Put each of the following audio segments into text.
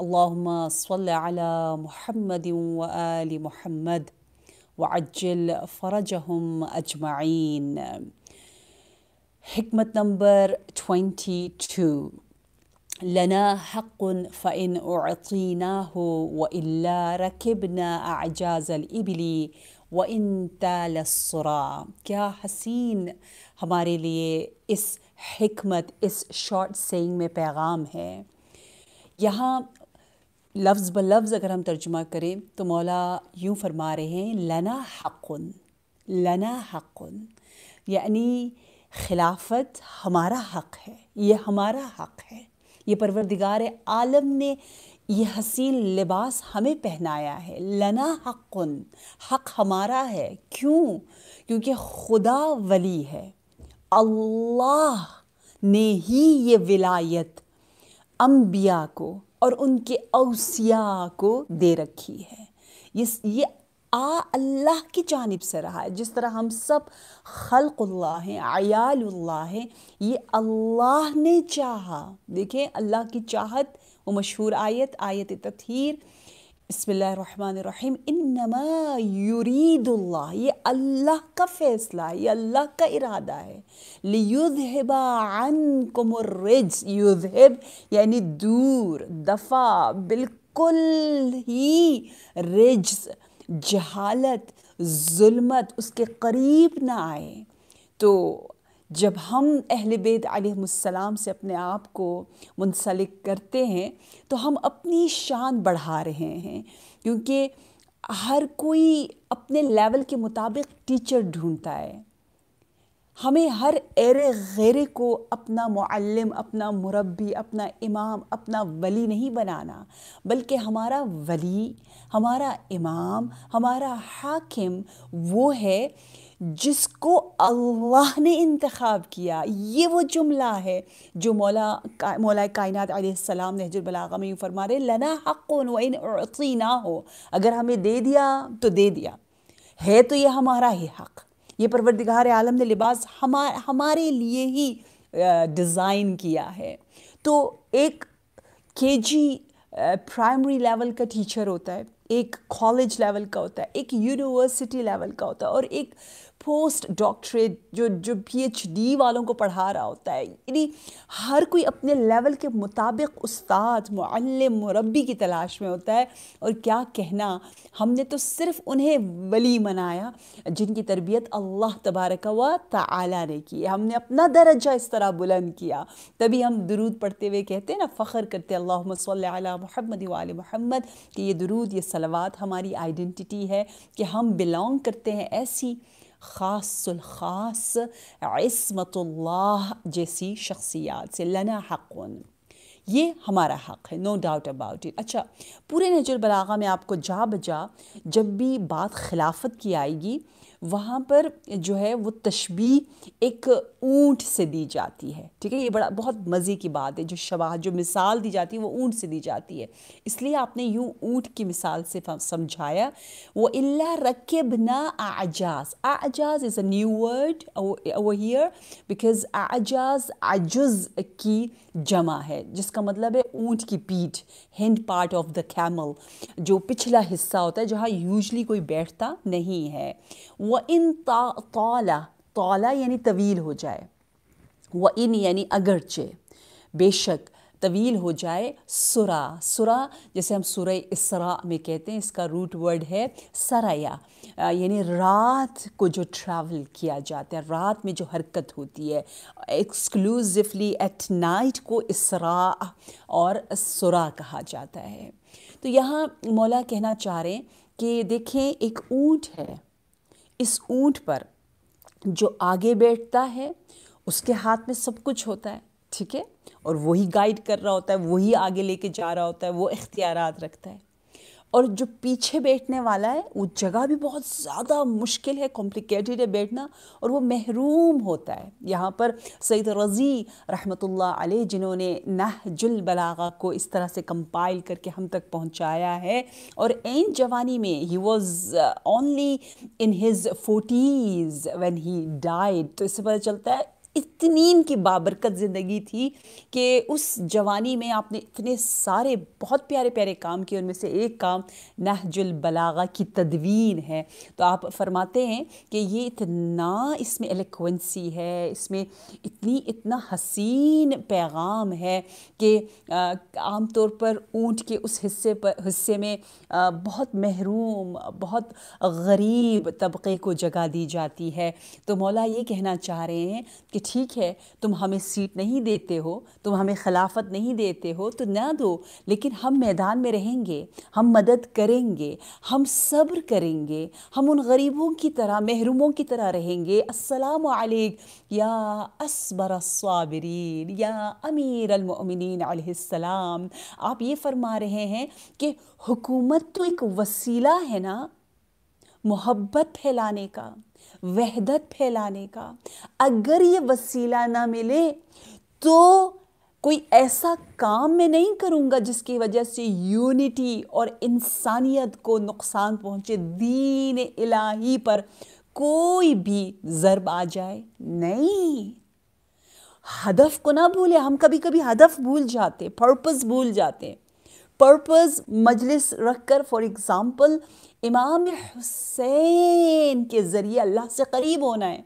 اللهم صل على محمد وآل محمد وعجل فرجهم أجمعين حكمة نمبر 22 لنا حق فإن أعطيناه وإلا ركبنا أعجاز الإبل وإن تال الصرا كيا حسين हमारे लिए اس हिकमत اس शॉर्ट सेइंग में पैगाम है यहाँ लफ्ज़ ब लफ्ज़ अगर हम तर्जुमा करें तो मौला यूँ फरमा रहे हैं लना हकन लना हकन यानी खिलाफत हमारा हक़ है ये हमारा हक़ है ये परवरदिगार आलम ने ये हसीन लिबास हमें पहनाया है लना हक़़न हक़ हमारा है क्यों क्योंकि खुदा वली है अल्लाह ने ही ये विलायत अम्बिया को और उनके अवसिया को दे रखी है ये ये आ अल्लाह की जानब से रहा है जिस तरह हम सब खल्कुल्ला हैं आयाल्ला हैं ये अल्लाह ने चाहा देखें अल्लाह की चाहत वो मशहूर आयत आयत तथहर बसमीम इनमा युरीदुल्ला ये अल्लाह का फ़ैसला है ये अल्लाह का इरादा है लियुधबा कुमरिज युधब यानी दूर दफ़ा बिल्कुल ही रिज जहालत जुल्मत उसके करीब ना आए तो जब हम अहल बेद आलम से अपने आप को मुंसलिक करते हैं तो हम अपनी शान बढ़ा रहे हैं क्योंकि हर कोई अपने लेवल के मुताबिक टीचर ढूंढता है हमें हर एरे गैर को अपना मुअल्लिम अपना मुरबी अपना इमाम अपना वली नहीं बनाना बल्कि हमारा वली हमारा इमाम हमारा हाकिम वो है जिसको अल्लाह ने इंतखब किया ये वो जुमला है जो मौला का, मौला कायनत आसमाम नहजुलबलागा में फरमा रहे लना हक़ ना हो अगर हमें दे दिया तो दे दिया है तो ये हमारा ही हक़ ये परवरदिगार आलम ने लिबास हमा हमारे लिए ही डिज़ाइन किया है तो एक के जी प्राइमरी लेवल का टीचर होता है एक कॉलेज लेवल का होता है एक यूनिवर्सिटी लेवल का होता है और एक पोस्ट डॉक्टरेट जो जो पीएचडी वालों को पढ़ा रहा होता है यानी हर कोई अपने लेवल के मुताबिक उस्ताद मुअल्लिम मुरबी की तलाश में होता है और क्या कहना हमने तो सिर्फ उन्हें वली मनाया जिनकी तरबियत अल्लाह तबारक व ताला ने की हमने अपना दर्जा इस तरह बुलंद किया तभी हम दुरूद पढ़ते हुए कहते हैं ना फ़ख्र करते अल्लाह सल महमद वाल महमद कि ये दुरूद ये सलाम सलवात हमारी आइडेंटिटी है कि हम बिलोंग करते हैं ऐसी ख़ास इसमतुल्लाह जैसी शख्सियात से लना हक़ ये हमारा हक़ है नो डाउट अबाउट इट अच्छा पूरे नेचुर बलागा में आपको जा बजा जब भी बात खिलाफत की आएगी वहाँ पर जो है वो तशबी एक ऊँट से दी जाती है ठीक है ये बड़ा बहुत मज़े की बात है जो शबाह जो मिसाल दी जाती है वो ऊँट से दी जाती है इसलिए आपने यूँ ऊँट की मिसाल से समझाया वो अल्ला रकब ना आजाज आजाज is a new word over here because आजाज आजुज की जमा है जिसका मतलब है ऊँट की पीठ hind part of the camel जो पिछला हिस्सा होता है जहाँ यूजली कोई बैठता नहीं है व इन तौला तौला यानी तवील हो जाए व इन यानी अगरचे बेशक तवील हो जाए सुरा सुरा जैसे हम सुर इसरा में कहते हैं इसका रूट वर्ड है सराया यानी रात को जो ट्रैवल किया जाता है रात में जो हरकत होती है एक्सक्लूसिवली एट नाइट को इसरा और सुरा कहा जाता है तो यहाँ मौला कहना चाह रहे हैं कि देखें एक ऊँट है इस ऊँट पर जो आगे बैठता है उसके हाथ में सब कुछ होता है ठीक है और वही गाइड कर रहा होता है वही आगे लेके जा रहा होता है वो इख्तियार रखता है और जो पीछे बैठने वाला है वो जगह भी बहुत ज़्यादा मुश्किल है कॉम्प्लिकेटेड है बैठना और वो महरूम होता है यहाँ पर सैद रज़ी रहमतुल्लाह अलैह जिन्होंने नहजुल बलागा को इस तरह से कंपाइल करके हम तक पहुँचाया है और एन जवानी में ही was only in his forties one he died तो इससे पता चलता है इतनी इनकी बाबरकत ज़िंदगी थी कि उस जवानी में आपने इतने सारे बहुत प्यारे प्यारे काम किए उनमें से एक काम नहजुल बलागा की तदवीन है तो आप फरमाते हैं कि ये इतना इसमें एलिक्वेंसी है इसमें इतनी इतना हसीन पैगाम है कि आम तौर पर ऊँट के उस हिस्से पर हिस्से में आ, बहुत महरूम बहुत गरीब तबके को जगह दी जाती है तो मौला ये कहना चाह रहे हैं कि कि ठीक है तुम हमें सीट नहीं देते हो तुम हमें खिलाफत नहीं देते हो तो ना दो लेकिन हम मैदान में रहेंगे हम मदद करेंगे हम सब्र करेंगे हम उन गरीबों की तरह महरूमों की तरह रहेंगे अस्सलाम वालेक या असबर साबरीन या अमीर आलाम आप ये फरमा रहे हैं कि हुकूमत तो एक वसीला है ना मोहब्बत फैलाने का वहदत फैलाने का अगर ये वसीला ना मिले तो कोई ऐसा काम मैं नहीं करूँगा जिसकी वजह से यूनिटी और इंसानियत को नुकसान पहुँचे दीन इलाही पर कोई भी ज़रब आ जाए नहीं हदफ को ना भूले हम कभी कभी हदफ भूल जाते पर्पस भूल जाते पर्पस मजलिस रख कर फॉर एग्ज़ाम्पल इमाम हुसैन के ज़रिए अल्लाह से करीब होना है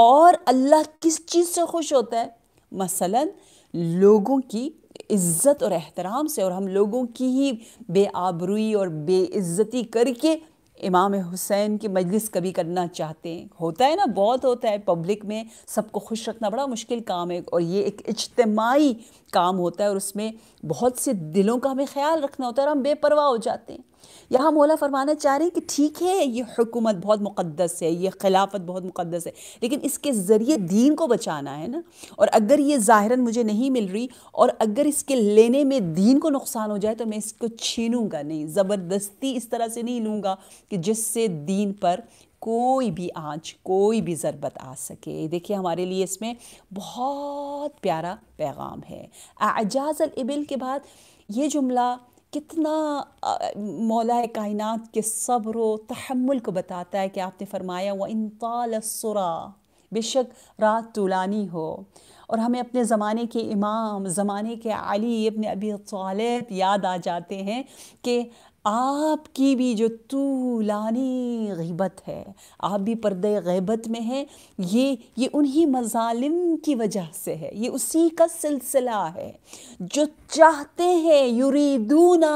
और अल्लाह किस चीज़ से खुश होता है मसलन लोगों की इज़्ज़त और एहतराम से और हम लोगों की ही आबरुई और बेइज्जती करके इमाम हुसैन की मजलिस कभी करना चाहते हैं होता है ना बहुत होता है पब्लिक में सबको खुश रखना बड़ा मुश्किल काम है और ये एक इज्तमाही काम होता है और उसमें बहुत से दिलों का हमें ख्याल रखना होता है और हम बेपरवाह हो जाते हैं यहाँ मौला फरमाना चाह रहे हैं कि ठीक है ये हुकूमत बहुत मुकद्दस है ये खिलाफत बहुत मुकद्दस है लेकिन इसके ज़रिए दीन को बचाना है ना और अगर ये जाहिरन मुझे नहीं मिल रही और अगर इसके लेने में दीन को नुकसान हो जाए तो मैं इसको छीनूंगा नहीं ज़बरदस्ती इस तरह से नहीं लूँगा कि जिससे दीन पर कोई भी आँच कोई भी ज़रबत आ सके देखिए हमारे लिए इसमें बहुत प्यारा पैगाम है एजाज़ अल इबिल के बाद ये जुमला कितना मौला कायनात के सब्र व तहमुल को बताता है कि आपने फरमाया व इन तालसरा बेशक रात तूलानी हो और हमें अपने ज़माने के इमाम ज़माने के अली अपने अबी तालब याद आ जाते हैं कि आपकी भी जो तूलानी गीबत है आप भी पर्दे गैबत में हैं ये ये उन्हीं मजालिम की वजह से है ये उसी का सिलसिला है जो चाहते हैं युरीदूना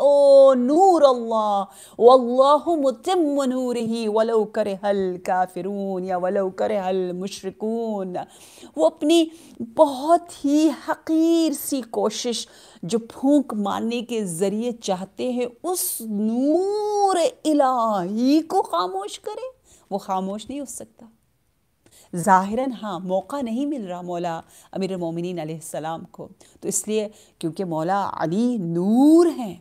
ओ नूर अल्लाह मुतम नूर ही वलो करे हल काफिरून या वलो करे हल मुशरकून वो अपनी बहुत ही हकीर सी कोशिश जो फूंक मारने के ज़रिए चाह चाहते हैं उस नूर इलाही को खामोश करें वो खामोश नहीं हो सकता ज़ाहिरन हाँ मौका नहीं मिल रहा मौला अमीर मोमिन सलाम को तो इसलिए क्योंकि मौला अली नूर हैं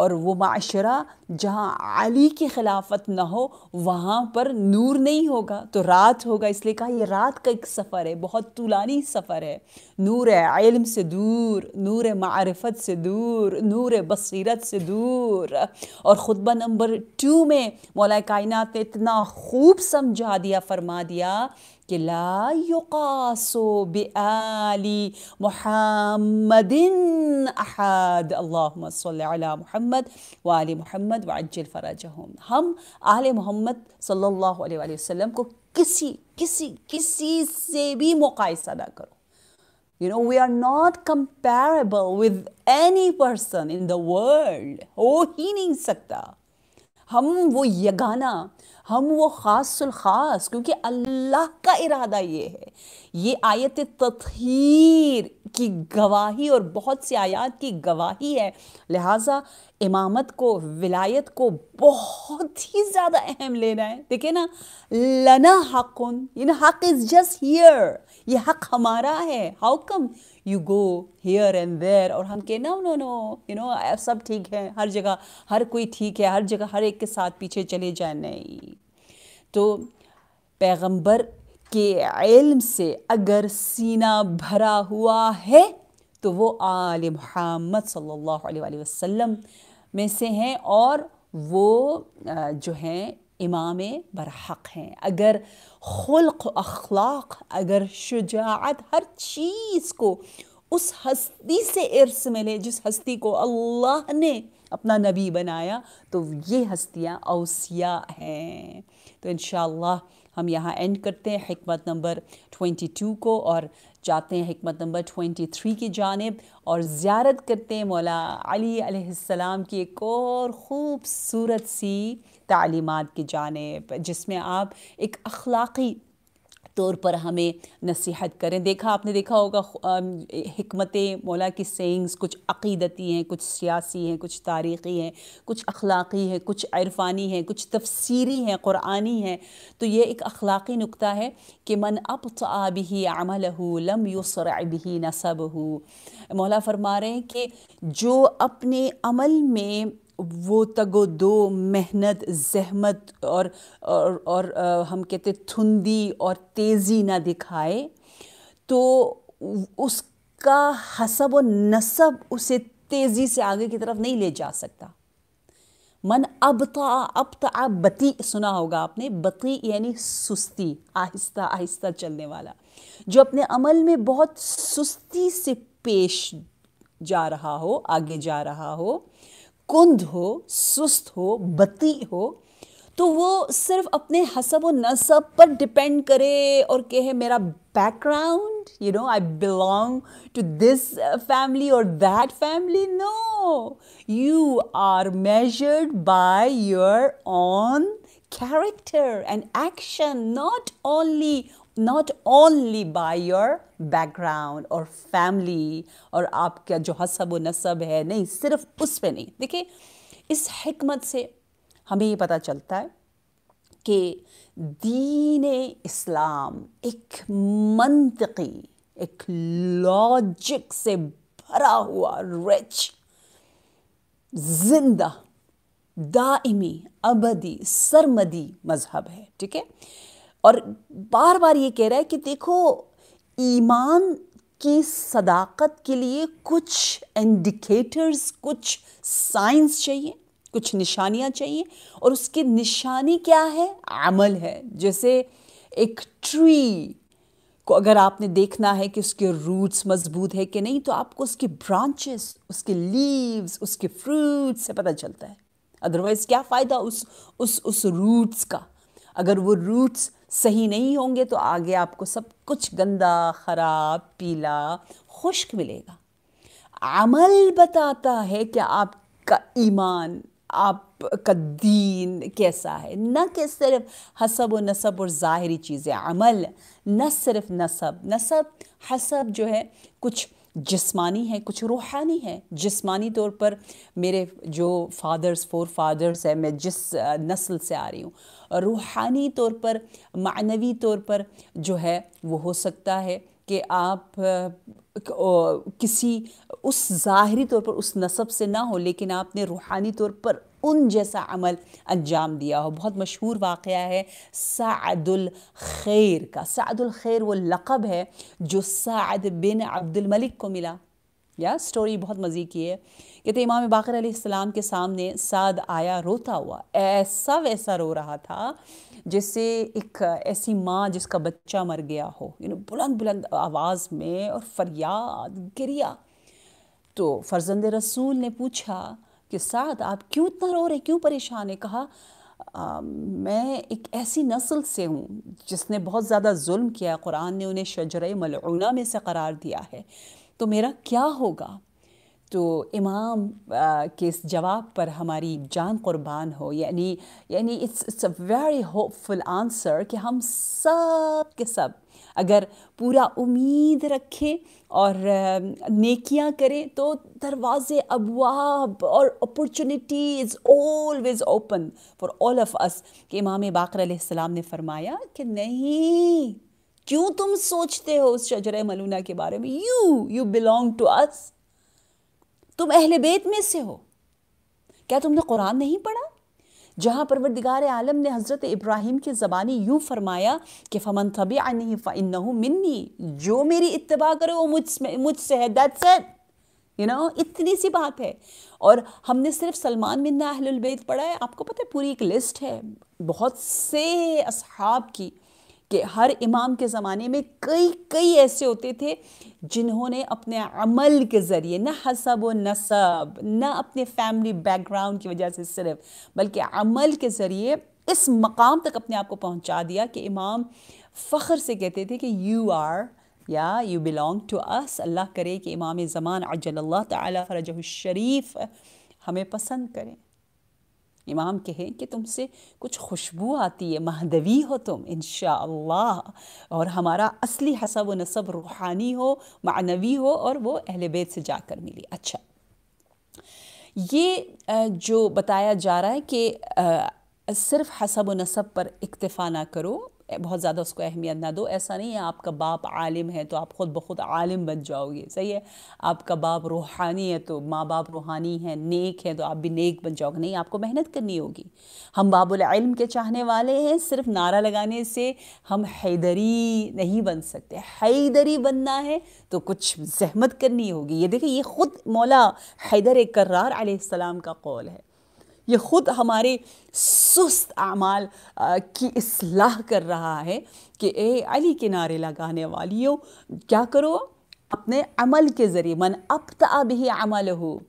और वो माशरा जहाँ अली की खिलाफत ना हो वहाँ पर नूर नहीं होगा तो रात होगा इसलिए कहा यह रात का एक सफ़र है बहुत तूलानी सफ़र है नूर इल्म से दूर नूर मारफत से दूर नूर बसीरत से दूर और ख़ुतबा नंबर टू में मौला कायनात ने इतना खूब समझा दिया फरमा दिया कि ला युकासो बली महमदिन अहद अल्लाह मोहम्मद वाली मोहम्मद محمد وعجل فرجهم हम आले मोहम्मद सल्लल्लाहु अलैहि वसल्लम को किसी किसी किसी से भी मुकायसा ना करो You know, we are not comparable with any person in the world. हो ही नहीं सकता हम वो यगाना हम वो ख़ास क्योंकि अल्लाह का इरादा ये है ये आयत तथहर की गवाही और बहुत सी आयात की गवाही है लिहाजा इमामत को विलायत को बहुत ही ज़्यादा अहम लेना है देखे ना लना हक़ुन इन हक इज़ जस्ट हियर ये हक हमारा है how come you go here and there और हम के no no no you know सब ठीक है हर जगह हर कोई ठीक है हर जगह हर एक के साथ पीछे चले जाए नहीं तो पैगंबर के इल्म से अगर सीना भरा हुआ है तो वो आल मोहम्मद सल्लल्लाहु अलैहि वसल्लम में से हैं और वो जो हैं इमाम बरहक हैं अगर खुल्क अखलाक अगर शुजात हर चीज़ को उस हस्ती से इर्स मिले जिस हस्ती को अल्लाह ने अपना नबी बनाया तो ये हस्तियाँ अवसिया हैं तो इन हम यहाँ एंड करते हैं हमत नंबर 22 को और जाते हैं हमत नंबर 23 की जानब और ज़्यारत करते हैं मौला अली सलाम की एक और ख़ूबसूरत सी तालीमत की जानब जिसमें आप एक अखलाक़ी तौर पर हमें नसीहत करें देखा आपने देखा होगा हमत मौला की सेंग्स कुछ अकीदती हैं कुछ सियासी हैं कुछ तारीख़ी हैं कुछ अखलाक़ी हैं कुछ इरफानी हैं कुछ तफसीरी हैं क़ुरानी हैं तो ये एक अखलाक़ी नुकता है कि मन अब ही अमल हो लम अब ही नसब हो मौला फरमा रहे हैं कि जो अपने अमल में वो तगो दो मेहनत जहमत और और, और हम कहते थुंदी और तेज़ी ना दिखाए तो उसका हसब और नसब उसे तेज़ी से आगे की तरफ नहीं ले जा सकता मन तो, अब तो आप बती सुना होगा आपने बती यानी सुस्ती आहिस्ता आहिस्ता चलने वाला जो अपने अमल में बहुत सुस्ती से पेश जा रहा हो आगे जा रहा हो कुंद हो सुस्त हो बती हो तो वो सिर्फ अपने हसब और नसब पर डिपेंड करे और कहे मेरा background you know I belong to this family और that family no you are measured by your own character and action not only not only by your background और फैमिली और आपका जो हसब व नसब है नहीं सिर्फ उस पर नहीं देखिए इस हमत से हमें ये पता चलता है कि दीन इस्लाम एक मंतकी एक लॉजिक से भरा हुआ रिच जिंदा दाइमी अबदी सरमदी मज़हब है ठीक है और बार बार ये कह रहा है कि देखो ईमान की सदाकत के लिए कुछ इंडिकेटर्स कुछ साइंस चाहिए कुछ निशानियाँ चाहिए और उसकी निशानी क्या है अमल है जैसे एक ट्री को अगर आपने देखना है कि उसके रूट्स मजबूत है कि नहीं तो आपको उसकी ब्रांचेस उसके लीव्स उसके फ्रूट्स से पता चलता है अदरवाइज़ क्या फ़ायदा उस उस उस रूट्स का अगर वो रूट्स सही नहीं होंगे तो आगे आपको सब कुछ गंदा ख़राब पीला खुश्क मिलेगा अमल बताता है कि आपका ईमान आपका दीन कैसा है न कि सिर्फ हसब व नसब और ज़ाहरी चीज़ें अमल न सिर्फ नसब नसब हसब जो है कुछ जिस्मानी है कुछ रूहानी है जिस्मानी तौर पर मेरे जो फादर्स फोर फादर्स हैं मैं जिस नस्ल से आ रही हूँ रूहानी तौर पर मानवी तौर पर जो है वो हो सकता है कि आप किसी उस ज़ाहरी तौर पर उस नसब से ना हो लेकिन आपने रूहानी तौर पर उन जैसा अमल अंजाम दिया हो बहुत मशहूर वाक़ है सादुल खैर का सादुल खैर वो लक़ब है जो साद बिन अब्दुल मलिक को मिला या स्टोरी बहुत मज़े की है कहते इमाम बाकर आसमाम के सामने साद आया रोता हुआ ऐसा वैसा रो रहा था जैसे एक ऐसी माँ जिसका बच्चा मर गया हो यू नो बुलंद बुलंद आवाज़ में और फरियाद गिरिया तो फर्जंद रसूल ने पूछा के साथ आप क्यों इतना रो रहे क्यों परेशान है कहा आ, मैं एक ऐसी नस्ल से हूँ जिसने बहुत ज़्यादा जुल्म किया कुरान ने उन्हें शजर मलगुना में से करार दिया है तो मेरा क्या होगा तो इमाम के इस जवाब पर हमारी जान कुर्बान हो यानी यानी it's it's a very hopeful answer कि हम सब के सब अगर पूरा उम्मीद रखें और नेकियां करें तो दरवाजे अबवाब और opportunities always open for all of us कि इमाम बाकर सलाम ने फरमाया कि नहीं क्यों तुम सोचते हो उस शजर मलूना के बारे में you you belong to us तुम अहले बेत में से हो क्या तुमने कुरान नहीं पढ़ा जहाँ परवरदिगार आलम ने हज़रत इब्राहिम की ज़बानी यूँ फरमाया कि फ़मन तबी नहीं फ़िन मिन्नी जो मेरी इतबा करे वो मुझ मुझसे है दैट्स इट यू नो इतनी सी बात है और हमने सिर्फ सलमान अहलुल अहलबैत पढ़ा है आपको पता है पूरी एक लिस्ट है बहुत से असहाब की कि हर इमाम के ज़माने में कई कई ऐसे होते थे जिन्होंने अपने अमल के ज़रिए न हसब व नसब न अपने फैमिली बैकग्राउंड की वजह से सिर्फ बल्कि अमल के ज़रिए इस मकाम तक अपने आप को पहुँचा दिया कि इमाम फ़ख्र से कहते थे कि यू आर या यू बिलोंग टू अस अल्लाह करे कि इमाम ज़मान अजल्ला ताला शरीफ़ हमें पसंद करें इमाम कहें कि तुमसे कुछ खुशबू आती है महदवी हो तुम इन और हमारा असली हसब व नसब रूहानी हो मानवी हो और वो अहल बेत से जाकर मिली अच्छा ये जो बताया जा रहा है कि सिर्फ हसब व नसब पर इक्तफ़ा ना करो बहुत ज़्यादा उसको अहमियत ना दो ऐसा नहीं है आपका बाप आलिम है तो आप ख़ुद ब खुद आलिम बन जाओगे सही है आपका बाप रूहानी है तो माँ बाप रूहानी है नेक है तो आप भी नेक बन जाओगे नहीं आपको मेहनत करनी होगी हम बाबुल इल्म के चाहने वाले हैं सिर्फ नारा लगाने से हम हैदरी नहीं बन सकते हैदरी बनना है तो कुछ जहमत करनी होगी ये देखिए ये ख़ुद मौला हैदर करार आसमाम का कौल है ये ख़ुद हमारे सुस्त अमाल की असलाह कर रहा है कि ए अली किनारे लगाने वालियों क्या करो अपने अमल के ज़रिए मन तब ही अमल हो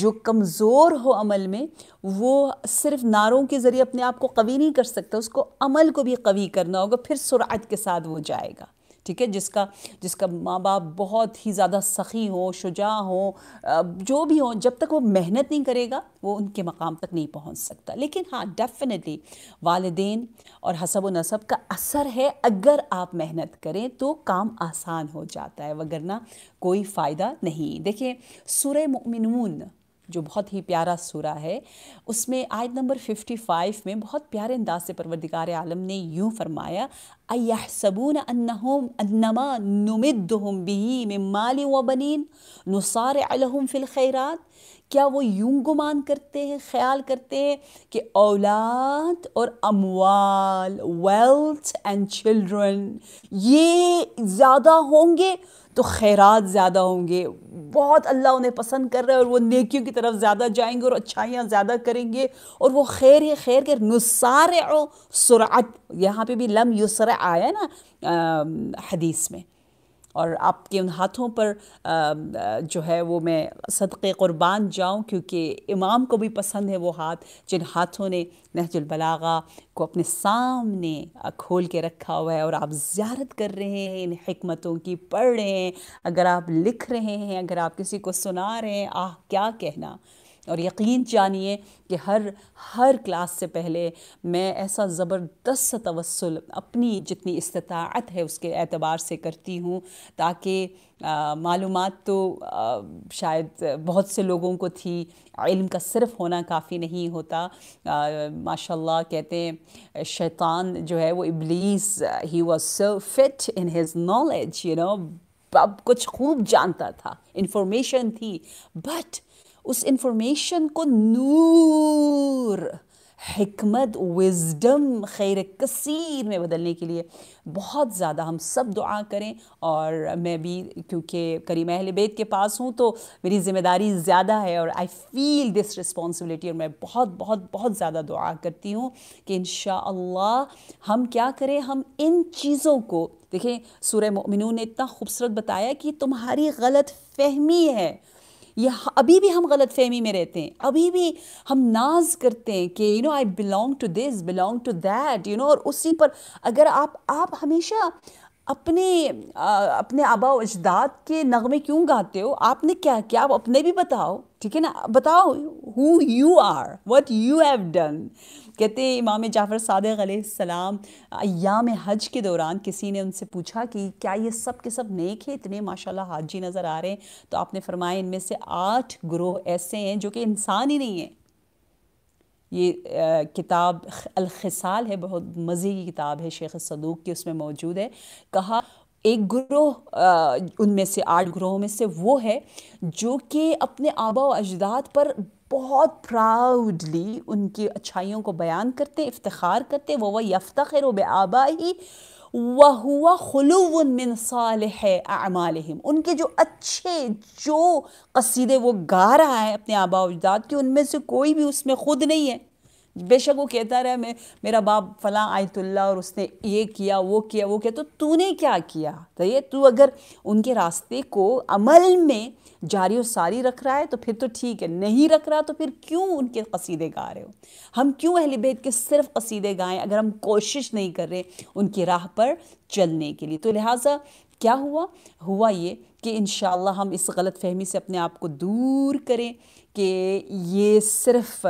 जो कमज़ोर हो अमल में वो सिर्फ नारों के ज़रिए अपने आप को कवी नहीं कर सकता उसको अमल को भी कवी करना होगा फिर सुरात के साथ वो जाएगा ठीक है जिसका जिसका माँ बाप बहुत ही ज़्यादा सखी हो शुजा हो जो भी हो जब तक वो मेहनत नहीं करेगा वो उनके मकाम तक नहीं पहुँच सकता लेकिन हाँ डेफिनेटली वालदेन और हसब नसब का असर है अगर आप मेहनत करें तो काम आसान हो जाता है वगरना कोई फ़ायदा नहीं देखिए सुर ममिनून जो बहुत ही प्यारा सूरा है उसमें आयत नंबर 55 में बहुत प्यारे अंदाज से परवरदिगार आलम ने यूँ फरमाया अयहसबून अन्नहुम अन्नमा बिही माल व बनीन नुसार फिल खैरात क्या वो यूं गुमान करते हैं ख्याल करते हैं कि औलाद और अमवाल वेल्थ एंड चिल्ड्रन ये ज़्यादा होंगे तो खैरात ज़्यादा होंगे बहुत अल्लाह उन्हें पसंद कर रहा है और वो नेकियों की तरफ ज़्यादा जाएंगे और अच्छाइयाँ ज़्यादा करेंगे और वो खैर ही खैर के नुसार सुरात यहाँ पे भी लम युसरा आया ना हदीस में और आपके उन हाथों पर जो है वो मैं सदक़े क़ुरबान जाऊँ क्योंकि इमाम को भी पसंद है वो हाथ जिन हाथों ने नहजुलबलागा को अपने सामने खोल के रखा हुआ है और आप ज्यारत कर रहे हैं इन हमतों की पढ़ रहे हैं अगर आप लिख रहे हैं अगर आप किसी को सुना रहे हैं आह क्या कहना और यकीन जानिए कि हर हर क्लास से पहले मैं ऐसा ज़बरदस्त तवसल अपनी जितनी इस्तात है उसके एतबार से करती हूँ ताकि मालूम तो आ, शायद बहुत से लोगों को थी इल्म का सिर्फ होना काफ़ी नहीं होता माशाल्लाह कहते हैं शैतान जो है वो इबलीस ही was so fit in his knowledge you know अब कुछ खूब जानता था इन्फॉर्मेशन थी बट उस इंफॉर्मेशन को नूर हमत विजडम खैर कसीर में बदलने के लिए बहुत ज़्यादा हम सब दुआ करें और मैं भी क्योंकि करीम अहल बेत के पास हूँ तो मेरी ज़िम्मेदारी ज़्यादा है और आई फील दिस रिस्पॉन्सिबिलिटी और मैं बहुत बहुत बहुत ज़्यादा दुआ करती हूँ कि इन हम क्या करें हम इन चीज़ों को देखें सूर्य मिनू ने इतना खूबसूरत बताया कि तुम्हारी गलत फहमी है यह अभी भी हम गलत फहमी में रहते हैं अभी भी हम नाज करते हैं कि you know I belong to this belong to that you know और उसी पर अगर आप आप हमेशा अपने आ, अपने आबा अजदाद के नगमे क्यों गाते हो आपने क्या किया आप अपने भी बताओ ठीक है ना बताओ who are you what you have done कहते हैं इमाम जाफ़र सदक सलाम याम हज के दौरान किसी ने उनसे पूछा कि क्या ये सब के सब नेक है इतने माशाल्लाह हाजी नज़र आ रहे हैं तो आपने फरमाया इनमें से आठ ग्रोह ऐसे हैं जो कि इंसान ही नहीं है ये आ, किताब अलखसाल है बहुत मज़े की किताब है शेख सदूक की उसमें मौजूद है कहा एक ग्रोह उनमें से आठ ग्रोहों में से वो है जो कि अपने आबा व अजदाद पर बहुत प्राउडली उनकी अच्छाइयों को बयान करते इफ्तार करते वह यफ्तर व आबा ही वह हुआ खलून मिन साल है उनके जो अच्छे जो कसीदे वो गा रहा है अपने आबा के उनमें से कोई भी उसमें ख़ुद नहीं है बेशक वो कहता रहा मैं मेरा बाप फला आयतुल्ला और उसने ये किया वो किया वो किया तो तूने क्या किया तो ये तू अगर उनके रास्ते को अमल में जारी और सारी रख रहा है तो फिर तो ठीक है नहीं रख रहा तो फिर क्यों उनके कसीदे गा रहे हो हम क्यों अहल बैत के सिर्फ कसीदे गाएं अगर हम कोशिश नहीं कर रहे उनकी राह पर चलने के लिए तो लिहाजा क्या हुआ हुआ ये कि इन हम इस गलत फहमी से अपने आप को दूर करें कि ये सिर्फ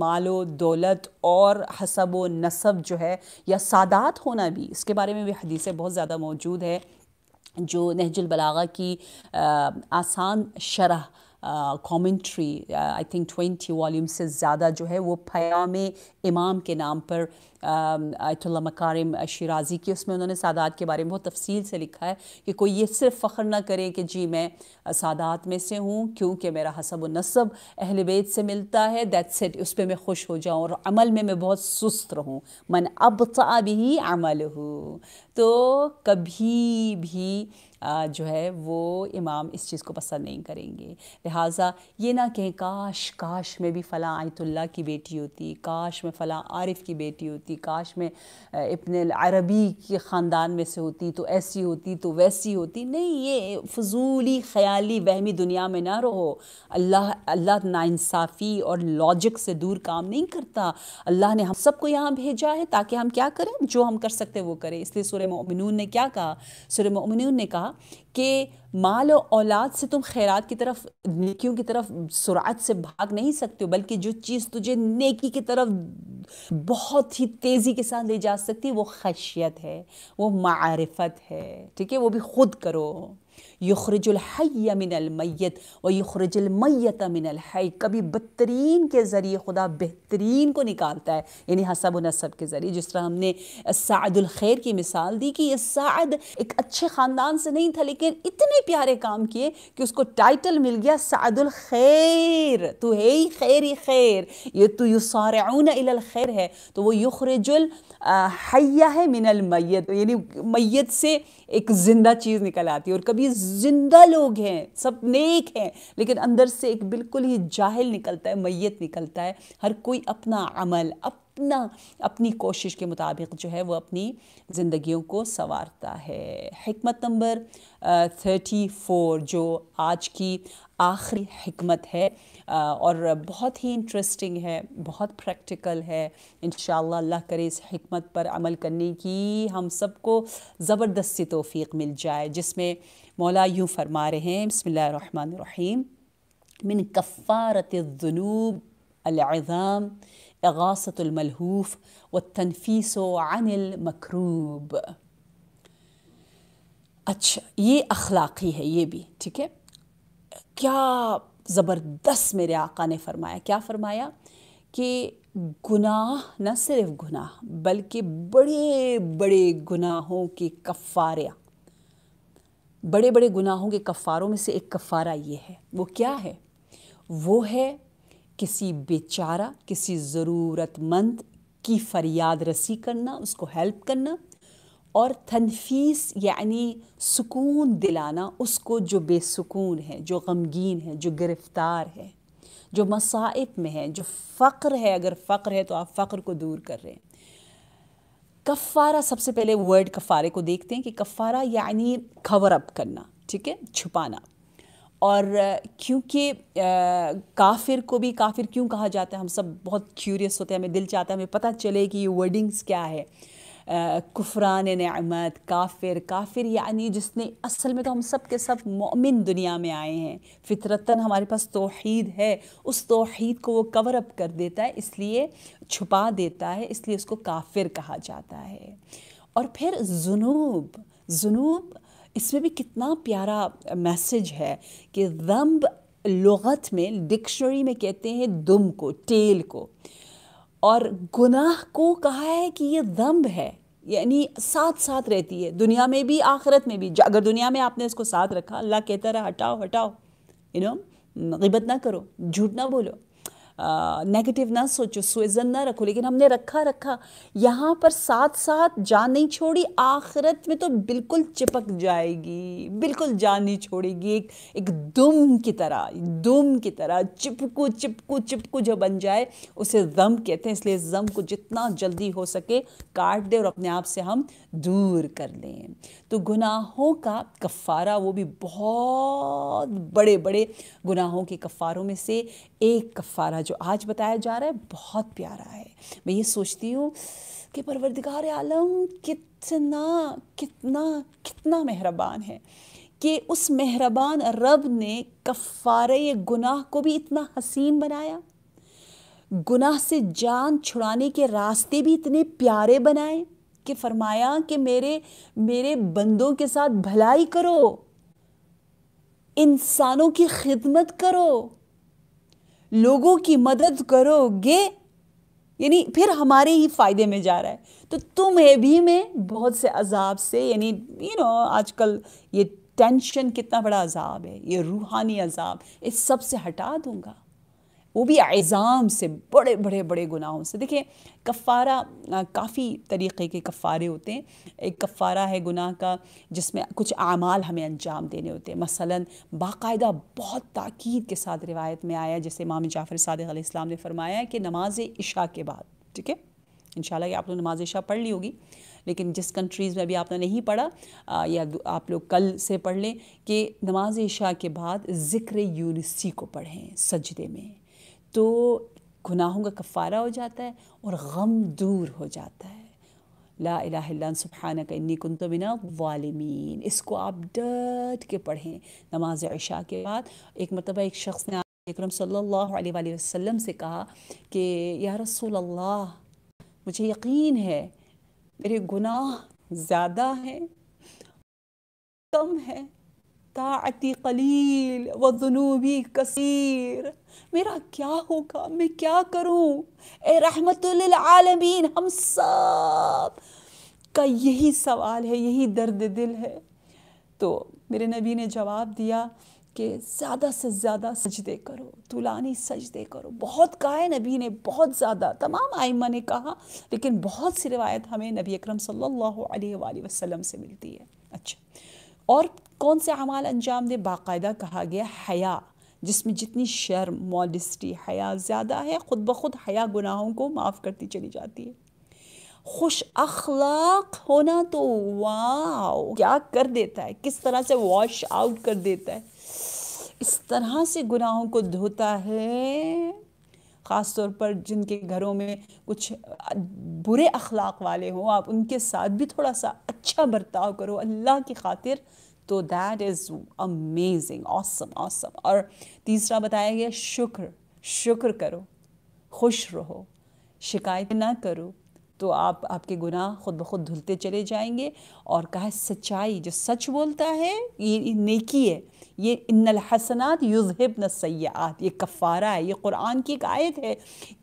मालो दौलत और हसब व नसब जो है या सादात होना भी इसके बारे में भी हदीसें बहुत ज़्यादा मौजूद है जो नहजुल बलागा की आ, आसान शरह commentary I think twenty volume से ज़्यादा जो है वो फ़याम इमाम के नाम पर आयतुल्ल मकारिम शराजी की उसमें उन्होंने सादात के बारे में बहुत तफसील से लिखा है कि कोई ये सिर्फ फ़ख्र ना करे कि जी मैं सादात में से हूँ क्योंकि मेरा हसब व नसब अहल बेत से मिलता है दैट सेट उस पर मैं खुश हो जाऊँ और अमल में मैं बहुत सुस्त रहूँ मन अब भी अमल हूँ तो कभी भी जो है वो इमाम इस चीज़ को पसंद नहीं करेंगे लिहाजा ये ना कहें काश काश में भी फ़लाँ आयतुल्ला की बेटी होती काश में फ़लाँ आरिफ की बेटी होती काश में इतने अरबी के ख़ानदान में से होती तो ऐसी होती तो वैसी होती नहीं ये फजूली ख्याली वहमी दुनिया में ना रहो अल्लाह अल्लाह नाानसाफ़ी और लॉजिक से दूर काम नहीं करता अल्लाह ने हम सबको यहाँ भेजा है ताकि हम क्या करें जो हम कर सकते वो करें इसलिए सुर ने क्या कहा सुर ने कहा कि माल और औलाद से तुम खैरात की तरफ नेकियों की तरफ सुरात से भाग नहीं सकते हो बल्कि जो चीज़ तुझे नेकी की तरफ बहुत ही तेज़ी के साथ ले जा सकती है वो खशियत है वो मारफत है ठीक है वो भी खुद करो यखरज हय मिनल मैत व यखरज मैत मिनल हय कभी बदतरीन के ज़रिए खुदा बेहतरीन को निकालता है यानी हसब नसब के ज़रिए जिस तरह हमने सादुल खैर की मिसाल दी कि यह साद एक अच्छे ख़ानदान से नहीं था लेकिन इतने प्यारे काम किए कि उसको टाइटल मिल गया सादुल खैर तो है ही खैर ही खैर ये तो सारून अल खैर है तो वो युखरजुल हैया है मिनल मैत यानी मैत से एक ज़िंदा चीज़ निकल आती है और कभी जिंदा लोग हैं सब नेक हैं लेकिन अंदर से एक बिल्कुल ही जाहिल निकलता है मैयत निकलता है हर कोई अपना अमल अप अपना अपनी कोशिश के मुताबिक जो है वो अपनी ज़िंदगियों को संवारता है हमत नंबर थर्टी फोर जो आज की आखिरी हमत है और बहुत ही इंटरेस्टिंग है बहुत प्रैक्टिकल है इन अल्लाह करे इस हमत पर अमल करने की हम सबको ज़बरदस्ती तोफ़ी मिल जाए जिसमें मौला यूँ फरमा रहे हैं बसमीम मिन कफ़ारत जुनूब अज़ाम إغاصة الملهوف والتنفيس عن المكروب अच्छा ये अखलाक़ी है ये भी ठीक है क्या ज़बरदस्त मेरे आका ने फरमाया क्या फरमाया कि गुनाह न सिर्फ गुनाह बल्कि बड़े बड़े गुनाहों के कफ़ारे बड़े बड़े गुनाहों के कफ़ारों में से एक कफ़ारा ये है वो क्या है वो है किसी बेचारा किसी ज़रूरतमंद की फरियाद रसी करना उसको हेल्प करना और तनफीस यानी सुकून दिलाना उसको जो बेसकून है जो गमगीन है जो गिरफ़्तार है जो मसाइब में है जो फ़क्र है अगर फ़क्र है तो आप फ़क्र को दूर कर रहे हैं कफ़ारा सबसे पहले वर्ड कफ़ारे को देखते हैं कि कफ़ारा यानी कवर अप करना ठीक है छुपाना और क्योंकि काफिर को भी काफिर क्यों कहा जाता है हम सब बहुत क्यूरियस होते हैं हमें दिल चाहता है हमें पता चले कि ये वर्डिंग्स क्या है कुफरान नमत काफिर काफिर यानी जिसने असल में तो हम सब के सब मोमिन दुनिया में आए हैं फितरतन हमारे पास तोहीद है उस तोहीद को वो कवर अप कर देता है इसलिए छुपा देता है इसलिए उसको काफिर कहा जाता है और फिर जुनूब जुनूब इसमें भी कितना प्यारा मैसेज है कि दम्ब लगत में डिक्शनरी में कहते हैं दुम को टेल को और गुनाह को कहा है कि ये दम्ब है यानी साथ साथ रहती है दुनिया में भी आखिरत में भी अगर दुनिया में आपने इसको साथ रखा अल्लाह कहता रहा हटाओ हटाओ यू नो गिबत ना करो झूठ ना बोलो नेगेटिव ना सोचो सुजन ना रखो लेकिन हमने रखा रखा यहाँ पर साथ साथ जान नहीं छोड़ी आखिरत में तो बिल्कुल चिपक जाएगी बिल्कुल जान नहीं छोड़ेगी एक एक दुम की तरह दुम की तरह चिपकू चिपकू चिपकू जो बन जाए उसे दम कहते हैं इसलिए जम को जितना जल्दी हो सके काट दे और अपने आप से हम दूर कर लें तो गुनाहों का कफ़ारा वो भी बहुत बड़े बड़े गुनाहों के कफ़ारों में से एक कफ़ारा जो आज बताया जा रहा है बहुत प्यारा है मैं ये सोचती हूँ कि परवरदिगार आलम कितना कितना कितना मेहरबान है कि उस मेहरबान रब ने कफ़ारे गुनाह को भी इतना हसीन बनाया गुनाह से जान छुड़ाने के रास्ते भी इतने प्यारे बनाए कि फरमाया कि मेरे मेरे बंदों के साथ भलाई करो इंसानों की खिदमत करो लोगों की मदद करोगे यानी फिर हमारे ही फ़ायदे में जा रहा है तो तुम्हें भी मैं बहुत से अजाब से यानी यू नो आजकल ये टेंशन कितना बड़ा अजाब है ये रूहानी अजाब इस सब से हटा दूंगा वो भी एज़ाम से बड़े बड़े बड़े गुनाहों से देखिए कफ़ारा काफ़ी तरीक़े के कफ़ारे होते हैं एक कफ़ारा है गुनाह का जिसमें कुछ आमाल हमें अंजाम देने होते हैं मसलन बाकायदा बहुत ताक़ीद के साथ रिवायत में आया जैसे इमाम जाफ़र सदक इस्लाम ने फरमाया कि नमाज इशा के बाद ठीक है इन आप लोग नमाज इशा पढ़ ली होगी लेकिन जिस कंट्रीज़ में अभी आपने नहीं पढ़ा आ, या आप लोग कल से पढ़ लें कि नमाज इशा के बाद ज़िक्र यूनिसी को पढ़ें सजदे में तो गुनाहों का कफ़ारा हो जाता है और गम दूर हो जाता है ला इला सुबहान का इन्नी कन तो बिना वालमीन इसको आप डट के पढ़ें नमाज अशा के बाद एक मरतबा एक शख्स ने आकरम सल्ला वसम से कहा कि या रसूल अल्लाह मुझे यकीन है मेरे गुनाह ज़्यादा हैं कम है ताती कलील व जुनूबी कसीर मेरा क्या होगा मैं क्या करूं ए आलमीन हम सब का यही सवाल है यही दर्द दिल है तो मेरे नबी ने जवाब दिया कि ज़्यादा से ज़्यादा सजदे करो तुलानी सजदे करो बहुत कहा है नबी ने बहुत ज़्यादा तमाम आइमा ने कहा लेकिन बहुत सी रिवायत हमें नबी अकरम सल्लल्लाहु अलैहि वसल्लम से मिलती है अच्छा और कौन से अमाल अंजाम दे बाकायदा कहा गया हया जिसमें जितनी शर्म मॉडिस्टी हया ज़्यादा है ख़ुद ब खुद हया गुनाहों को माफ़ करती चली जाती है खुश अखलाक होना तो वाह क्या कर देता है किस तरह से वॉश आउट कर देता है इस तरह से गुनाहों को धोता है ख़ास तौर पर जिनके घरों में कुछ बुरे अखलाक वाले हों आप उनके साथ भी थोड़ा सा अच्छा बर्ताव करो अल्लाह की खातिर तो that is amazing awesome awesome और तीसरा बताया गया शुक्र शुक्र करो खुश रहो शिकायत ना करो तो आप आपके गुनाह खुद ब खुद धुलते चले जाएंगे और कहा सच्चाई जो सच बोलता है ये नेकी है ये इन्नल हसनात युजहब न सयात ये कफ़ारा है ये कुरान की एक आयत है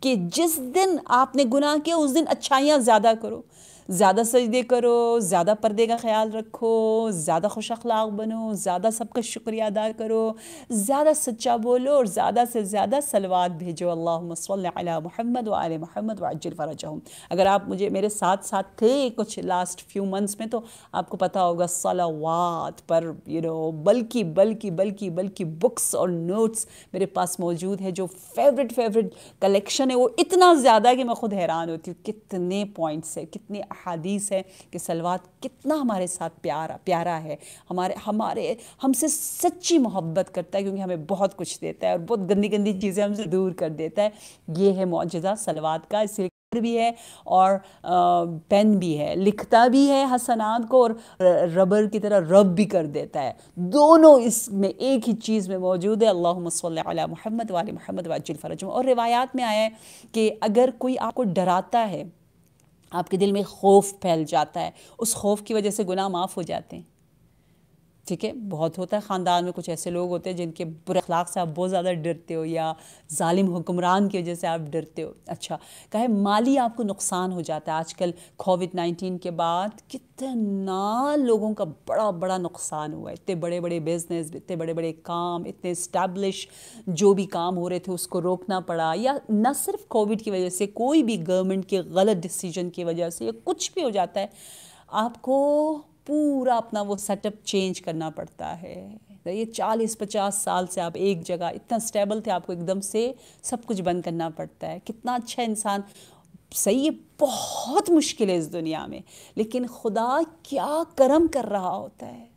कि जिस दिन आपने गुनाह किया उस दिन अच्छाइयाँ ज़्यादा करो ज़्यादा सजदे करो ज़्यादा पर्दे का ख्याल रखो ज़्यादा खुश अखलाक बनो ज़्यादा सबका शुक्रिया अदा करो ज़्यादा सच्चा बोलो और ज़्यादा से ज़्यादा सलवाद भेजो अल्लाह महमद वाल महमद वाजिल फ़रज अगर आप मुझे मेरे साथ साथ थे कुछ लास्ट फ्यू मंथ्स में तो आपको पता होगा सलावात पर यू नो बल्कि बल्कि बल्कि बल्कि बुक्स और नोट्स मेरे पास मौजूद है जो फेवरेट फेवरेट कलेक्शन है वो इतना ज़्यादा कि मैं खुद हैरान होती हूँ कितने पॉइंट्स है कितने अहादीस है कि सलवात कितना हमारे साथ प्यारा प्यारा है हमारे हमारे हमसे सच्ची मोहब्बत करता है क्योंकि हमें बहुत कुछ देता है और बहुत गंदी गंदी चीज़ें हमसे दूर कर देता है ये है मुजजा सलवात का इसलिए भी है और पेन भी है लिखता भी है हसनात को और रबर की तरह रब भी कर देता है दोनों इसमें एक ही चीज़ में मौजूद है अल्लाह महमद वाल महमद वाजिल फरजम और रिवायात में आया है कि अगर कोई आपको डराता है आपके दिल में खौफ फैल जाता है उस खौफ की वजह से गुनाह माफ़ हो जाते हैं ठीक है बहुत होता है ख़ानदान में कुछ ऐसे लोग होते हैं जिनके बुरे अखलाक से आप बहुत ज़्यादा डरते हो या ालिम हुक्मरान की वजह से आप डरते हो अच्छा कहे माली आपको नुकसान हो जाता है आजकल कोविड नाइन्टीन के बाद कितना लोगों का बड़ा बड़ा नुकसान हुआ है इतने बड़े बड़े बिजनेस इतने बड़े बड़े काम इतने इस्टबलिश जो भी काम हो रहे थे उसको रोकना पड़ा या न सिर्फ कोविड की वजह से कोई भी गवर्नमेंट के गलत डिसीजन की वजह से या कुछ भी हो जाता है आपको पूरा अपना वो सेटअप चेंज करना पड़ता है तो ये चालीस पचास साल से आप एक जगह इतना स्टेबल थे आपको एकदम से सब कुछ बंद करना पड़ता है कितना अच्छा इंसान सही है बहुत मुश्किल है इस दुनिया में लेकिन खुदा क्या करम कर रहा होता है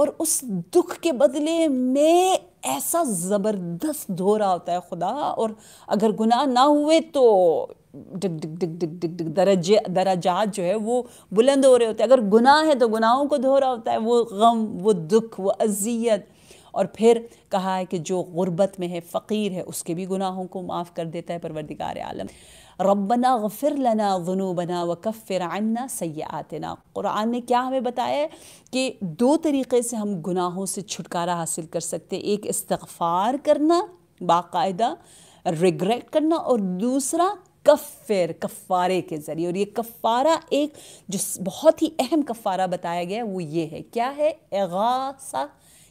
और उस दुख के बदले में ऐसा ज़बरदस्त धो रहा होता है खुदा और अगर गुनाह ना हुए तो दरजे दराजात जो है वो बुलंद हो रहे होते हैं अगर गुनाह है तो गुनाहों को धो रहा होता है वो गम वो दुख वो अजियत और फिर कहा है कि जो गुर्बत में है फ़कीर है उसके भी गुनाहों को माफ़ कर देता है परवरदिगार आलम रबना गफिर लना बना व कफ़िर सै आतना क़ुरान ने क्या हमें बताया कि दो तरीके से हम गुनाहों से छुटकारा हासिल कर सकते एक इस्तफ़ार करना बाकायदा रिग्रेट करना और दूसरा कफ़िर कफ़ारे के ज़रिए और ये कफ़ारा एक जो बहुत ही अहम कफ़ारा बताया गया है वो ये है क्या है एगासा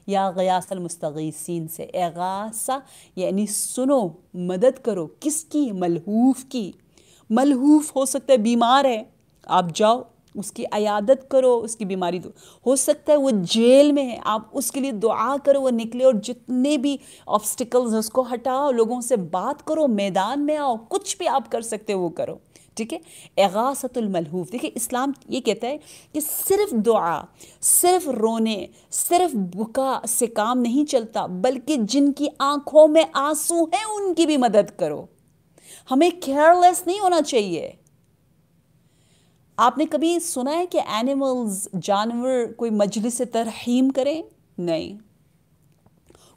या गयासलमस्तगीसिन से एगासा यानी सुनो मदद करो किसकी मलहूफ़ की मलहूफ़ हो सकता है बीमार है आप जाओ उसकी अयादत करो उसकी बीमारी दो हो सकता है वो जेल में है आप उसके लिए दुआ करो वो निकले और जितने भी ऑब्स्टिकल्स हैं उसको हटाओ लोगों से बात करो मैदान में आओ कुछ भी आप कर सकते हो वो करो ठीक है एगासतुलमलहूफ देखिए इस्लाम ये कहता है कि सिर्फ दुआ सिर्फ रोने सिर्फ बुका से काम नहीं चलता बल्कि जिनकी आंखों में आंसू हैं उनकी भी मदद करो हमें केयरलेस नहीं होना चाहिए आपने कभी सुना है कि एनिमल्स जानवर कोई मजलिस से तरहीम करें नहीं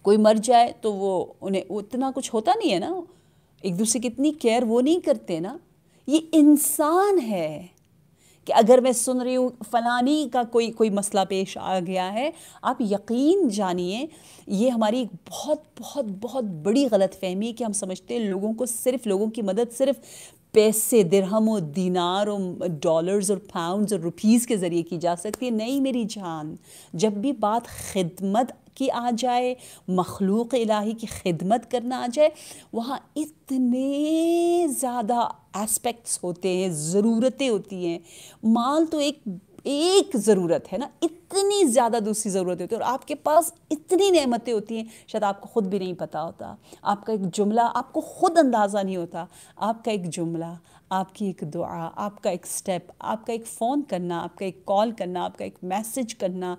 कोई मर जाए तो वो उन्हें उतना कुछ होता नहीं है ना एक दूसरे की इतनी केयर वो नहीं करते ना ये इंसान है कि अगर मैं सुन रही हूँ फलानी का कोई कोई मसला पेश आ गया है आप यकीन जानिए ये हमारी एक बहुत बहुत बहुत बड़ी गलत फहमी है कि हम समझते हैं लोगों को सिर्फ लोगों की मदद सिर्फ पैसे दिरहमों दिनारों डॉलर्स और पाउंड्स और रुपीज़ के ज़रिए की जा सकती है नहीं मेरी जान जब भी बात खिदमत की आ जाए मखलूक इलाही की खिदमत करना आ जाए वहाँ इतने ज़्यादा एस्पेक्ट्स होते हैं ज़रूरतें होती हैं माल तो एक एक ज़रूरत है ना इतनी ज़्यादा दूसरी ज़रूरत होती है और आपके पास इतनी नेमतें होती हैं शायद आपको ख़ुद भी नहीं पता होता आपका एक जुमला आपको ख़ुद अंदाज़ा नहीं होता आपका एक जुमला आपकी एक दुआ आपका एक स्टेप आपका एक फ़ोन करना आपका एक कॉल करना आपका एक मैसेज करना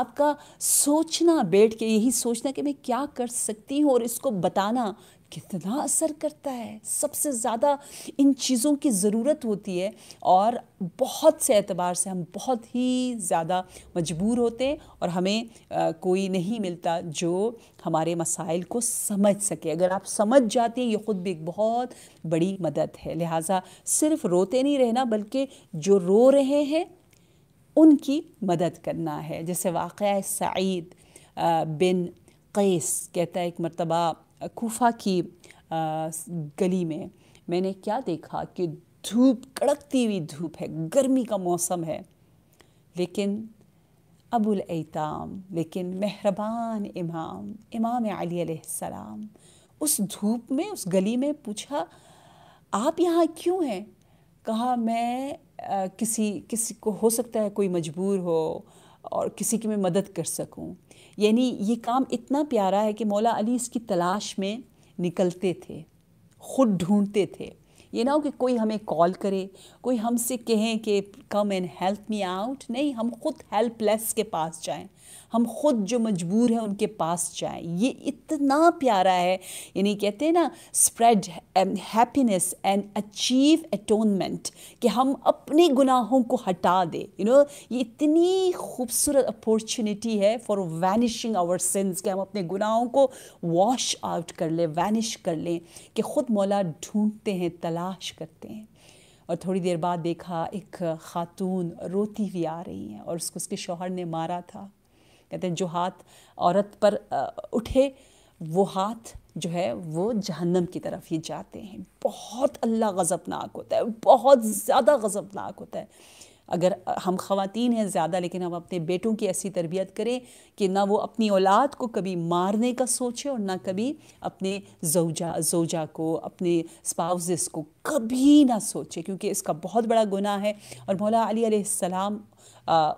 आपका सोचना बैठ के यही सोचना कि मैं क्या कर सकती हूँ और इसको बताना कितना असर करता है सबसे ज़्यादा इन चीज़ों की ज़रूरत होती है और बहुत से एतबार से हम बहुत ही ज़्यादा मजबूर होते हैं और हमें आ, कोई नहीं मिलता जो हमारे मसाइल को समझ सके अगर आप समझ जाते हैं ये ख़ुद भी एक बहुत बड़ी मदद है लिहाजा सिर्फ रोते नहीं रहना बल्कि जो रो रहे हैं उनकी मदद करना है जैसे वाक़ सईद बिन कैस कहता है एक मरतबा कोफा की गली में मैंने क्या देखा कि धूप कड़कती हुई धूप है गर्मी का मौसम है लेकिन अबुल एताम लेकिन मेहरबान इमाम इमाम अली सलाम उस धूप में उस गली में पूछा आप यहाँ क्यों हैं कहा मैं आ, किसी किसी को हो सकता है कोई मजबूर हो और किसी की मैं मदद कर सकूं यानी ये काम इतना प्यारा है कि मौला अली इसकी तलाश में निकलते थे खुद ढूंढते थे ये ना हो कि कोई हमें कॉल करे कोई हमसे कहें कि come and help me out नहीं हम खुद हेल्पलेस के पास जाएं हम खुद जो मजबूर हैं उनके पास जाएं ये इतना प्यारा है यानी कहते हैं ना spread happiness and achieve atonement कि हम अपने गुनाहों को हटा दें यू नो ये इतनी खूबसूरत अपॉर्चुनिटी है फॉर वैनिशिंग आवर सिंस कि हम अपने गुनाहों को वॉश आउट कर लें वैनिश कर लें कि ख़ुद मौला ढूंढते हैं तलाश करते हैं और थोड़ी देर बाद देखा एक ख़ातून रोती हुई आ रही हैं और उसको उसके शोहर ने मारा था कहते हैं जो हाथ औरत पर उठे वो हाथ जो है वो जहन्नम की तरफ ही जाते हैं बहुत अल्लाह गज़बनाक होता है बहुत ज़्यादा गज़बनाक होता है अगर हम खातन हैं ज़्यादा लेकिन हम अपने बेटों की ऐसी तरबियत करें कि ना वो अपनी औलाद को कभी मारने का सोचे और ना कभी अपने जोजा जोजा को अपने स्पाउजेस को कभी ना सोचे क्योंकि इसका बहुत बड़ा गुना है और मौला अली सलाम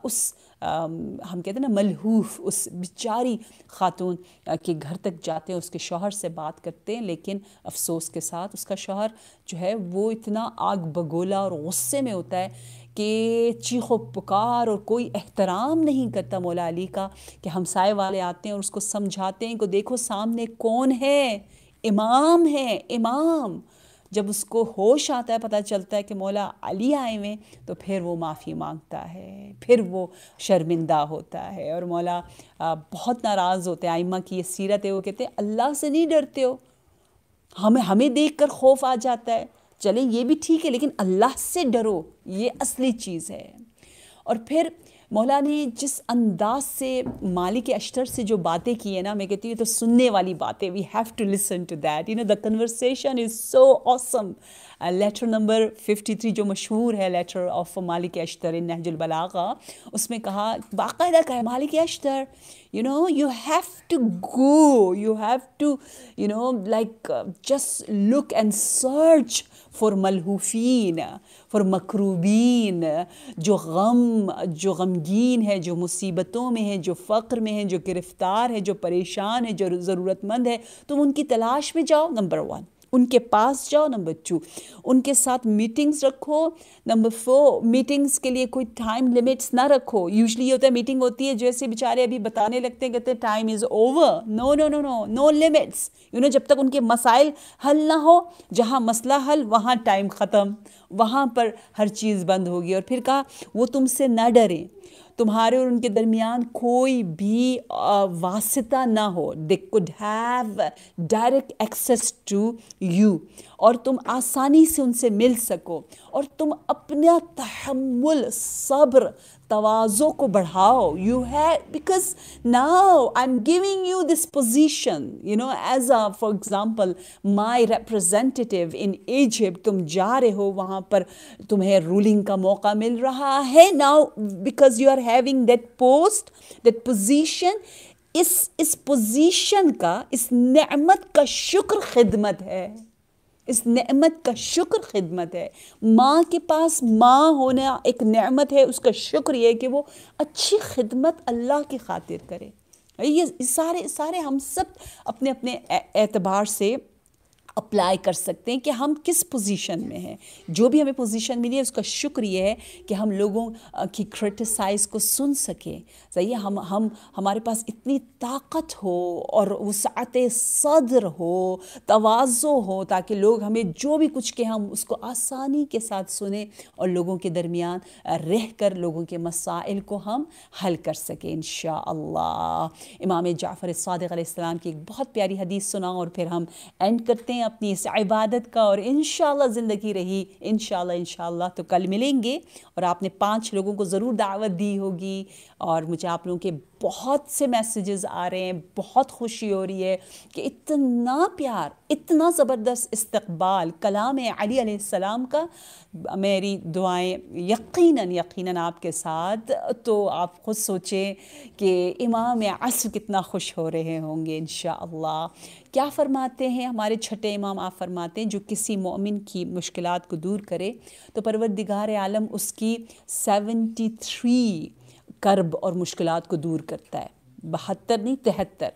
उस आ, हम कहते हैं ना मलहूफ उस बेचारी खातून के घर तक जाते हैं उसके शोहर से बात करते हैं लेकिन अफसोस के साथ उसका शोहर जो है वो इतना आग बगोला और गुस्से में होता है कि चीखो पुकार और कोई एहतराम नहीं करता मौला अली का कि हमसाए वाले आते हैं और उसको समझाते हैं कि देखो सामने कौन है इमाम है इमाम जब उसको होश आता है पता चलता है कि मौला अली आए हुए तो फिर वो माफ़ी मांगता है फिर वो शर्मिंदा होता है और मौला बहुत नाराज़ होते हैं आइमा की ये सीरत है वो कहते हैं अल्लाह से नहीं डरते हो हमें हमें देख कर खौफ आ जाता है चलें ये भी ठीक है लेकिन अल्लाह से डरो ये असली चीज़ है और फिर मौला ने जिस अंदाज से मालिक अश्तर से जो बातें की है ना मैं कहती हूँ तो सुनने वाली बातें we have to listen to that you know the conversation is so awesome letter number 53 जो मशहूर है letter of Malik Ashtar in Nahjul Balagha उसमें कहा बाकायदा कहा Malik Ashtar you know you have to go you have to you know like just look and search for मलहूफीन for मकरूबीन जो गम जो गमगीन है जो मुसीबतों में है जो फ़क्र में है जो गिरफ़्तार है जो परेशान है जो ज़रूरतमंद है तुम उनकी तलाश में जाओ नंबर वन उनके पास जाओ नंबर टू उनके साथ मीटिंग्स रखो नंबर फोर मीटिंग्स के लिए कोई टाइम लिमिट्स ना रखो यूजली ये होता है मीटिंग होती है जैसे बेचारे अभी बताने लगते हैं कहते time is over no no no no no limits you know जब तक उनके मसाइल हल ना हो जहाँ मसला हल वहाँ टाइम ख़त्म वहाँ पर हर चीज़ बंद होगी और फिर कहा वो तुमसे ना डरें तुम्हारे और उनके दरमियान कोई भी वास्ता ना हो they could have direct access to you और तुम आसानी से उनसे मिल सको और तुम अपना तहमुल सब्र तवाज़ो को बढ़ाओ यू है because now I am giving you this position you know as a for example my representative in Egypt तुम जा रहे हो वहाँ पर तुम्हें रूलिंग का मौका मिल रहा है now because you are having that post that position इस इस पोजिशन का इस नमत का शुक्र खिदमत है इस नेमत का शुक्र खिदमत है माँ के पास माँ होना एक नेमत है उसका शुक्र यह कि वो अच्छी खिदमत अल्लाह की खातिर करे ये सारे सारे हम सब अपने अपने एतबार से अप्लाई कर सकते हैं कि हम किस पोजीशन में हैं जो भी हमें पोजीशन मिली है उसका शुक्र है कि हम लोगों की क्रिटिसाइज़ को सुन सकें सही हम हम हमारे पास इतनी ताकत हो और वसात सदर हो तोज़ो हो ताकि लोग हमें जो भी कुछ के हम उसको आसानी के साथ सुने और लोगों के दरमियान रह कर लोगों के मसाइल को हम हल कर सकें इन इमाम जाफ़र सदक की एक बहुत प्यारी हदीस सुना और फिर हम एंड करते हैं करें अपनी इस इबादत का और इन ज़िंदगी रही इन इन तो कल मिलेंगे और आपने पाँच लोगों को ज़रूर दावत दी होगी और मुझे आप लोगों के बहुत से मैसेजेस आ रहे हैं बहुत खुशी हो रही है कि इतना प्यार इतना ज़बरदस्त इस्तकबाल कलाम अली सलाम का मेरी दुआएं यकीनन यकीनन आपके साथ तो आप ख़ुद सोचें कि इमाम असर कितना खुश हो रहे होंगे इन क्या फरमाते हैं हमारे छठे इमाम आप फरमाते हैं जो किसी मोमिन की मुश्किल को दूर करे तो परवरदिगार आलम उसकी सेवेंटी थ्री कर्ब और मुश्किल को दूर करता है बहत्तर नहीं तिहत्तर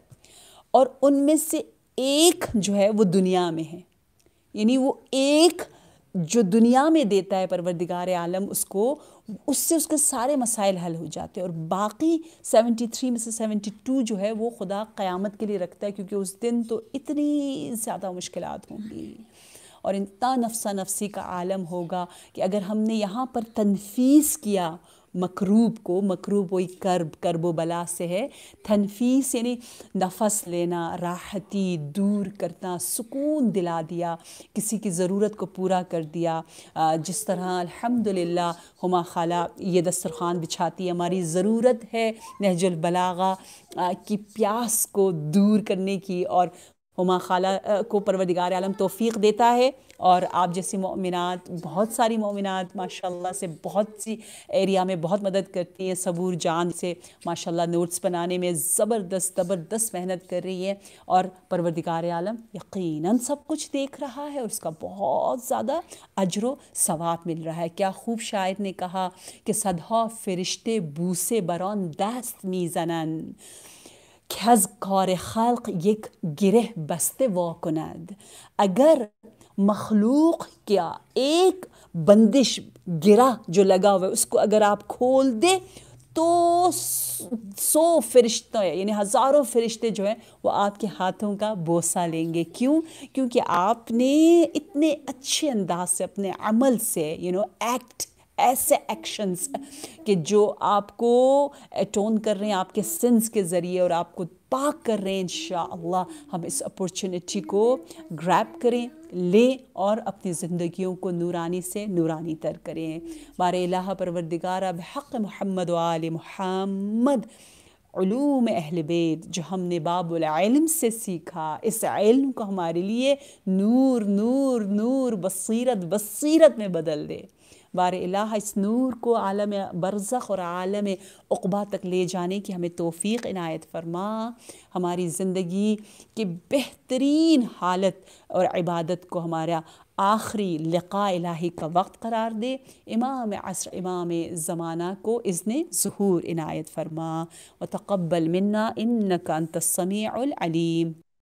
और उनमें से एक जो है वो दुनिया में है यानी वो एक जो दुनिया में देता है परवरदिगार आलम उसको उससे उसके सारे मसाइल हल हो जाते हैं और बाकी सेवेंटी थ्री में से टू जो है वो खुदा क़यामत के लिए रखता है क्योंकि उस दिन तो इतनी ज़्यादा मुश्किल होंगी और इतना नफसा नफसी का आलम होगा कि अगर हमने यहाँ पर तनफीस किया मकरूब को मकरूब वही कर्ब कर्बोबला बला से है तनफीस यानी नफस लेना राहती दूर करना सुकून दिला दिया किसी की ज़रूरत को पूरा कर दिया जिस तरह अल्हम्दुलिल्लाह हुमा खाला ये दस्तरखान बिछाती है हमारी ज़रूरत है नहजुलबलागा की प्यास को दूर करने की और हुमा खाला को परवरदिगार आलम तोफ़ी देता है और आप जैसी ममिनत बहुत सारी ममिनत माशाल्लाह से बहुत सी एरिया में बहुत मदद करती हैं सबूर जान से माशाल्लाह नोट्स बनाने में ज़बरदस्त ज़बरदस्त मेहनत कर रही है और परवरदिगार आलम यकीनन सब कुछ देख रहा है और उसका बहुत ज़्यादा अजर सवाब मिल रहा है क्या खूब शायर ने कहा कि सदा फरिश्ते बूसे बरौन दस्त मीजन که از کار خلق یک گره بسته وا کند اگر مخلوق क्या एक बंदिश गिरा जो लगा हुआ है उसको अगर आप खोल दे तो सौ फरिश्तों यानी हज़ारों फरिश्ते जो हैं वो आपके हाथों का बोसा लेंगे क्यों क्योंकि आपने इतने अच्छे अंदाज से अपने अमल से यू नो एक्ट ऐसे एक्शंस कि जो आपको एटोन कर रहे हैं आपके सिंस के ज़रिए और आपको पाक कर रहे हैं इन हम इस अपॉर्चुनिटी को ग्रैप करें लें और अपनी ज़िंदगियों को नूरानी से नूरानी तर करें बार इलाह अब हक महमद वाल मोहम्मद ूम अहल बेद जो हमने बाबुलम से सीखा इस इल्म को हमारे लिए नूर नूर नूर बसीरत बसीरत में बदल दे बार इलाह इस नूर को आलम बरज़ और आलम अकबा तक ले जाने की हमें तोफ़ी इनायत फरमा हमारी ज़िंदगी की बेहतरीन हालत और इबादत को हमारा आखिरी लिका इलाही का वक्त करार दे इमाम असर इमाम ज़माना को इसने ज़हूर इनायत फरमा व तकबल मन्ना इन का तस्मी अलीम